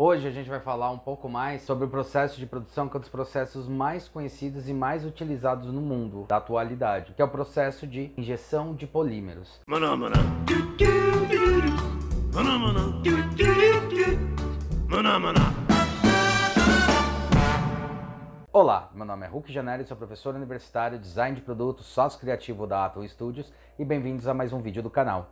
Hoje a gente vai falar um pouco mais sobre o processo de produção, que é um dos processos mais conhecidos e mais utilizados no mundo da atualidade, que é o processo de injeção de polímeros. Mano, mano. Mano, mano. Mano, mano. Olá, meu nome é Hulk Janelli, sou professor universitário, design de produtos, sócio criativo da Atom Studios e bem-vindos a mais um vídeo do canal.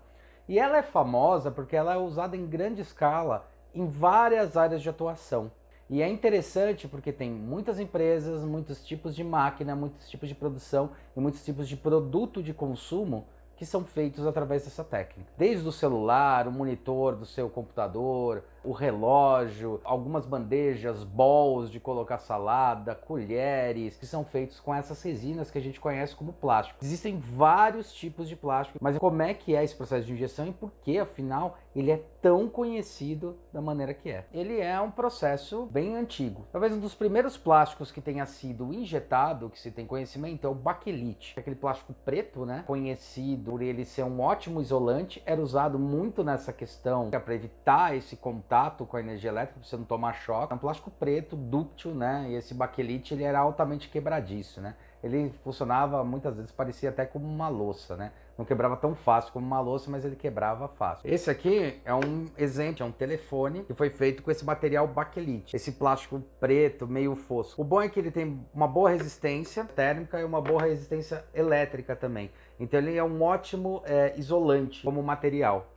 E ela é famosa porque ela é usada em grande escala em várias áreas de atuação. E é interessante porque tem muitas empresas, muitos tipos de máquina, muitos tipos de produção e muitos tipos de produto de consumo que são feitos através dessa técnica. Desde o celular, o monitor do seu computador, o relógio, algumas bandejas, bols de colocar salada, colheres, que são feitos com essas resinas que a gente conhece como plástico. Existem vários tipos de plástico, mas como é que é esse processo de injeção e por que, afinal, ele é tão conhecido da maneira que é. Ele é um processo bem antigo. Talvez um dos primeiros plásticos que tenha sido injetado, que se tem conhecimento, é o baquelite. Aquele plástico preto, né? Conhecido por ele ser um ótimo isolante, era usado muito nessa questão né, para evitar esse contato com a energia elétrica, para você não tomar choque. É um plástico preto, dúctil, né? E esse baquelite, ele era altamente quebradiço, né? ele funcionava muitas vezes parecia até como uma louça, né? Não quebrava tão fácil como uma louça, mas ele quebrava fácil. Esse aqui é um exemplo, é um telefone que foi feito com esse material baquelite, esse plástico preto meio fosco. O bom é que ele tem uma boa resistência térmica e uma boa resistência elétrica também. Então ele é um ótimo é, isolante como material.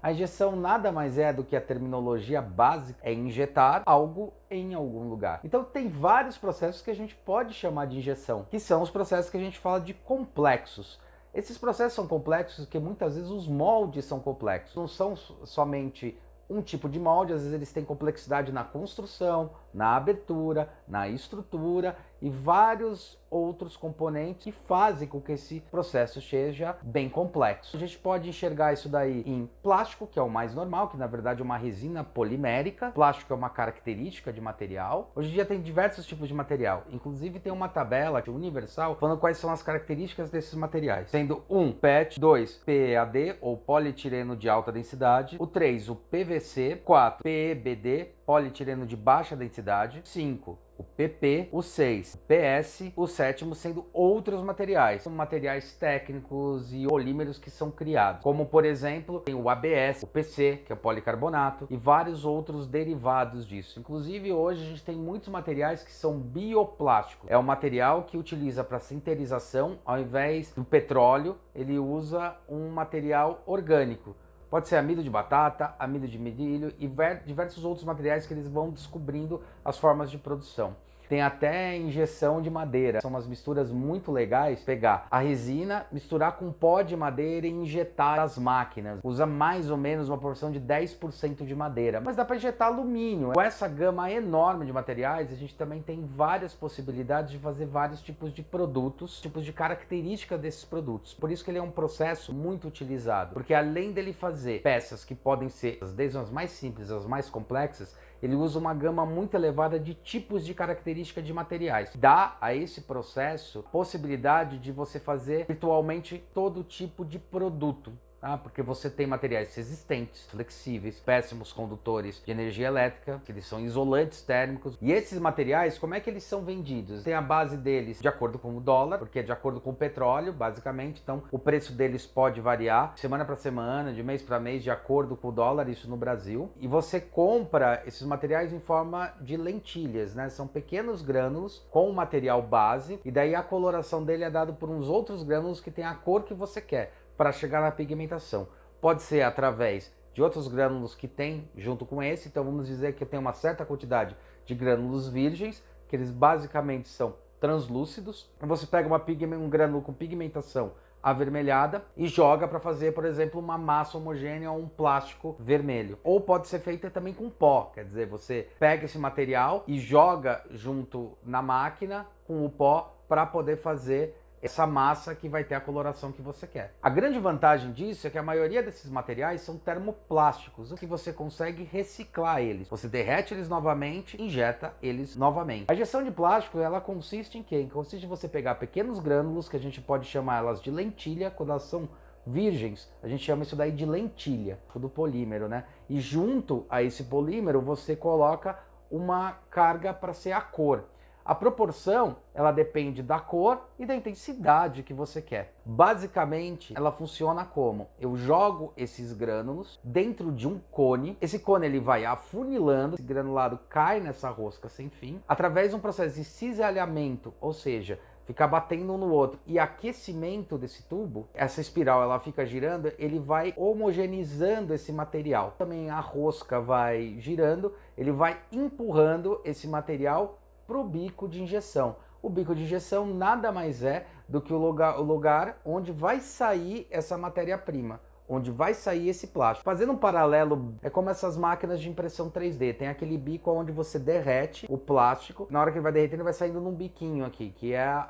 A injeção nada mais é do que a terminologia básica, é injetar algo em algum lugar. Então tem vários processos que a gente pode chamar de injeção, que são os processos que a gente fala de complexos. Esses processos são complexos porque muitas vezes os moldes são complexos. Não são somente um tipo de molde, às vezes eles têm complexidade na construção, na abertura, na estrutura e vários outros componentes que fazem com que esse processo seja bem complexo. A gente pode enxergar isso daí em plástico, que é o mais normal, que na verdade é uma resina polimérica. plástico é uma característica de material. Hoje em dia tem diversos tipos de material, inclusive tem uma tabela universal falando quais são as características desses materiais, sendo um PET, 2 PAD ou polietileno de alta densidade, o 3 o PVC, 4 PEBD, polietileno de baixa densidade, 5 o PP, o 6, o PS, o sétimo sendo outros materiais, materiais técnicos e polímeros que são criados, como por exemplo tem o ABS, o PC, que é o policarbonato, e vários outros derivados disso. Inclusive hoje a gente tem muitos materiais que são bioplásticos. É um material que utiliza para sinterização, ao invés do petróleo, ele usa um material orgânico Pode ser amido de batata, amido de milho e diversos outros materiais que eles vão descobrindo as formas de produção. Tem até injeção de madeira. São umas misturas muito legais. Pegar a resina, misturar com pó de madeira e injetar as máquinas. Usa mais ou menos uma porção de 10% de madeira. Mas dá para injetar alumínio. Com essa gama enorme de materiais, a gente também tem várias possibilidades de fazer vários tipos de produtos, tipos de característica desses produtos. Por isso que ele é um processo muito utilizado. Porque além dele fazer peças que podem ser desde as mais simples, as mais complexas, ele usa uma gama muito elevada de tipos de característica de materiais. Dá a esse processo possibilidade de você fazer virtualmente todo tipo de produto. Ah, porque você tem materiais resistentes, flexíveis, péssimos condutores de energia elétrica, que eles são isolantes térmicos. E esses materiais, como é que eles são vendidos? Tem a base deles de acordo com o dólar, porque é de acordo com o petróleo, basicamente. Então, o preço deles pode variar semana para semana, de mês para mês, de acordo com o dólar, isso no Brasil. E você compra esses materiais em forma de lentilhas, né? São pequenos grânulos com o material base, e daí a coloração dele é dado por uns outros grânulos que tem a cor que você quer para chegar na pigmentação. Pode ser através de outros grânulos que tem junto com esse, então vamos dizer que tem uma certa quantidade de grânulos virgens, que eles basicamente são translúcidos. Você pega uma um grânulo com pigmentação avermelhada e joga para fazer, por exemplo, uma massa homogênea ou um plástico vermelho. Ou pode ser feita também com pó, quer dizer, você pega esse material e joga junto na máquina com o pó para poder fazer essa massa que vai ter a coloração que você quer. A grande vantagem disso é que a maioria desses materiais são termoplásticos, o que você consegue reciclar eles. Você derrete eles novamente, injeta eles novamente. A injeção de plástico, ela consiste em quê? Consiste em você pegar pequenos grânulos, que a gente pode chamar elas de lentilha, quando elas são virgens, a gente chama isso daí de lentilha, do polímero, né? E junto a esse polímero, você coloca uma carga para ser a cor. A proporção, ela depende da cor e da intensidade que você quer. Basicamente, ela funciona como? Eu jogo esses grânulos dentro de um cone. Esse cone ele vai afunilando, esse granulado cai nessa rosca sem fim, através de um processo de cisalhamento, ou seja, ficar batendo um no outro e aquecimento desse tubo, essa espiral ela fica girando, ele vai homogeneizando esse material. Também a rosca vai girando, ele vai empurrando esse material para o bico de injeção. O bico de injeção nada mais é do que o lugar, o lugar onde vai sair essa matéria-prima, onde vai sair esse plástico. Fazendo um paralelo, é como essas máquinas de impressão 3D, tem aquele bico onde você derrete o plástico, na hora que ele vai derretendo vai saindo num biquinho aqui, que é a,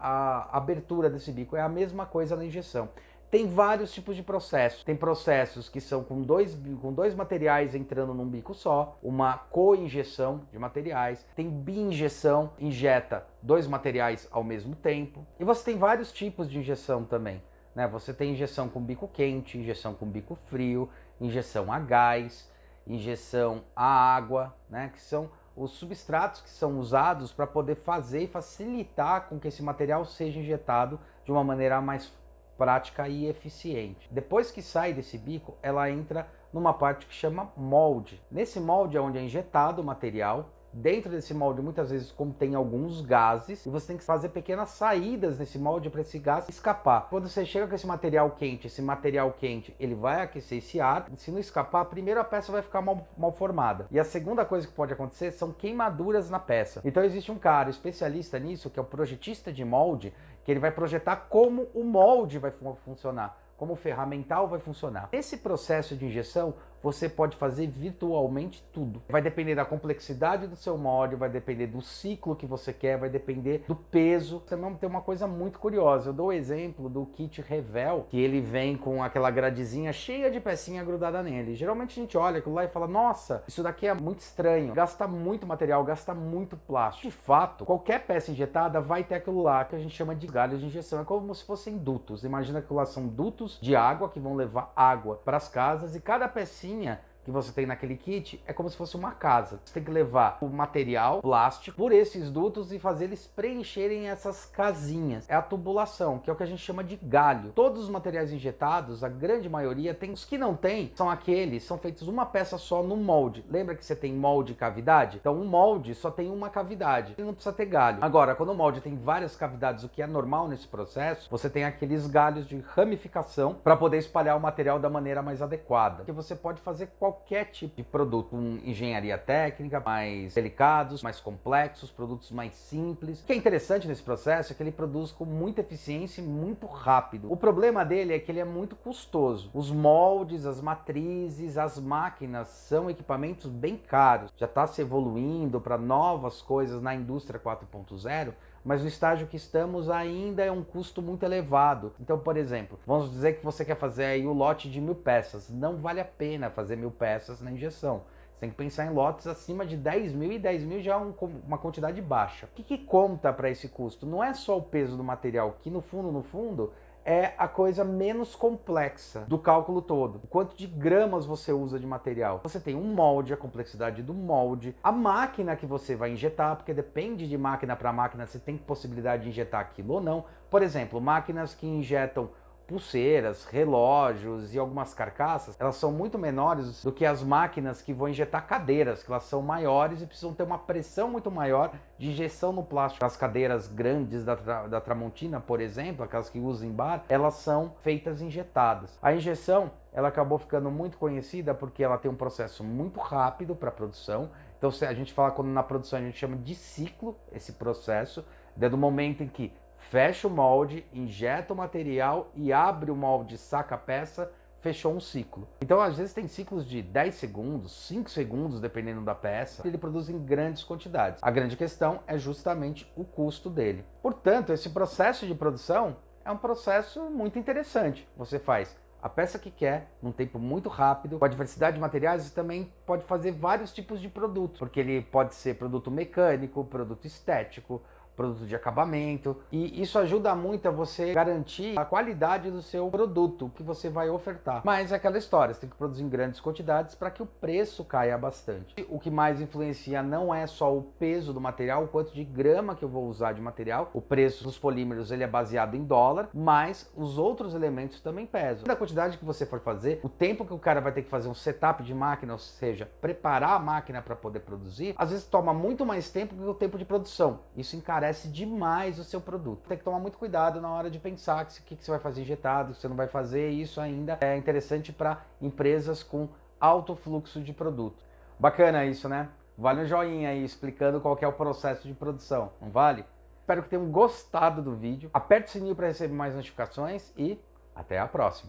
a abertura desse bico, é a mesma coisa na injeção. Tem vários tipos de processos. Tem processos que são com dois, com dois materiais entrando num bico só, uma co-injeção de materiais. Tem bi-injeção, injeta dois materiais ao mesmo tempo. E você tem vários tipos de injeção também. Né? Você tem injeção com bico quente, injeção com bico frio, injeção a gás, injeção a água, né? que são os substratos que são usados para poder fazer e facilitar com que esse material seja injetado de uma maneira mais prática e eficiente. Depois que sai desse bico, ela entra numa parte que chama molde. Nesse molde é onde é injetado o material. Dentro desse molde, muitas vezes contém alguns gases e você tem que fazer pequenas saídas nesse molde para esse gás escapar. Quando você chega com esse material quente, esse material quente, ele vai aquecer esse ar. Se não escapar, primeiro a peça vai ficar mal, mal formada. E a segunda coisa que pode acontecer são queimaduras na peça. Então existe um cara especialista nisso, que é o projetista de molde, que ele vai projetar como o molde vai funcionar, como o ferramental vai funcionar. Esse processo de injeção você pode fazer virtualmente tudo. Vai depender da complexidade do seu mod, vai depender do ciclo que você quer, vai depender do peso. Também tem uma coisa muito curiosa. Eu dou o exemplo do kit Revel, que ele vem com aquela gradezinha cheia de pecinha grudada nele. Geralmente a gente olha aquilo lá e fala, nossa, isso daqui é muito estranho, gasta muito material, gasta muito plástico. De fato, qualquer peça injetada vai ter aquilo lá que a gente chama de galhos de injeção. É como se fossem dutos. Imagina que lá são dutos de água que vão levar água para as casas e cada pecinha calcinha que você tem naquele kit é como se fosse uma casa. Você tem que levar o material, plástico, por esses dutos e fazer eles preencherem essas casinhas. É a tubulação, que é o que a gente chama de galho. Todos os materiais injetados, a grande maioria, tem os que não tem, são aqueles, são feitos uma peça só no molde. Lembra que você tem molde e cavidade? Então um molde só tem uma cavidade, ele não precisa ter galho. Agora, quando o molde tem várias cavidades, o que é normal nesse processo, você tem aqueles galhos de ramificação para poder espalhar o material da maneira mais adequada. Que você pode fazer qualquer qualquer tipo de produto, um, engenharia técnica, mais delicados, mais complexos, produtos mais simples. O que é interessante nesse processo é que ele produz com muita eficiência e muito rápido. O problema dele é que ele é muito custoso. Os moldes, as matrizes, as máquinas são equipamentos bem caros. Já está se evoluindo para novas coisas na indústria 4.0 mas o estágio que estamos ainda é um custo muito elevado. Então, por exemplo, vamos dizer que você quer fazer aí o lote de mil peças. Não vale a pena fazer mil peças na injeção. Você tem que pensar em lotes acima de 10 mil e 10 mil já é um, uma quantidade baixa. O que, que conta para esse custo? Não é só o peso do material, que no fundo, no fundo, é a coisa menos complexa do cálculo todo. quanto de gramas você usa de material. Você tem um molde, a complexidade do molde, a máquina que você vai injetar, porque depende de máquina para máquina se tem possibilidade de injetar aquilo ou não. Por exemplo, máquinas que injetam pulseiras, relógios e algumas carcaças, elas são muito menores do que as máquinas que vão injetar cadeiras, que elas são maiores e precisam ter uma pressão muito maior de injeção no plástico. As cadeiras grandes da, tra da Tramontina, por exemplo, aquelas que usam em bar, elas são feitas injetadas. A injeção ela acabou ficando muito conhecida porque ela tem um processo muito rápido para produção. Então, a gente fala quando na produção a gente chama de ciclo esse processo, é desde o momento em que fecha o molde, injeta o material e abre o molde, saca a peça, fechou um ciclo. Então, às vezes, tem ciclos de 10 segundos, 5 segundos, dependendo da peça, ele produz em grandes quantidades. A grande questão é justamente o custo dele. Portanto, esse processo de produção é um processo muito interessante. Você faz a peça que quer, num tempo muito rápido, com a diversidade de materiais, também pode fazer vários tipos de produto, porque ele pode ser produto mecânico, produto estético, produto de acabamento. E isso ajuda muito a você garantir a qualidade do seu produto que você vai ofertar. Mas é aquela história, você tem que produzir em grandes quantidades para que o preço caia bastante. O que mais influencia não é só o peso do material, o quanto de grama que eu vou usar de material. O preço dos polímeros ele é baseado em dólar, mas os outros elementos também pesam. Da quantidade que você for fazer, o tempo que o cara vai ter que fazer um setup de máquina, ou seja, preparar a máquina para poder produzir, às vezes toma muito mais tempo que o tempo de produção. Isso encarece encarece demais o seu produto. Tem que tomar muito cuidado na hora de pensar que que, que você vai fazer injetado, que você não vai fazer. Isso ainda é interessante para empresas com alto fluxo de produto. Bacana isso, né? Vale um joinha aí explicando qual é o processo de produção, não vale? Espero que tenham gostado do vídeo. Aperte o sininho para receber mais notificações e até a próxima.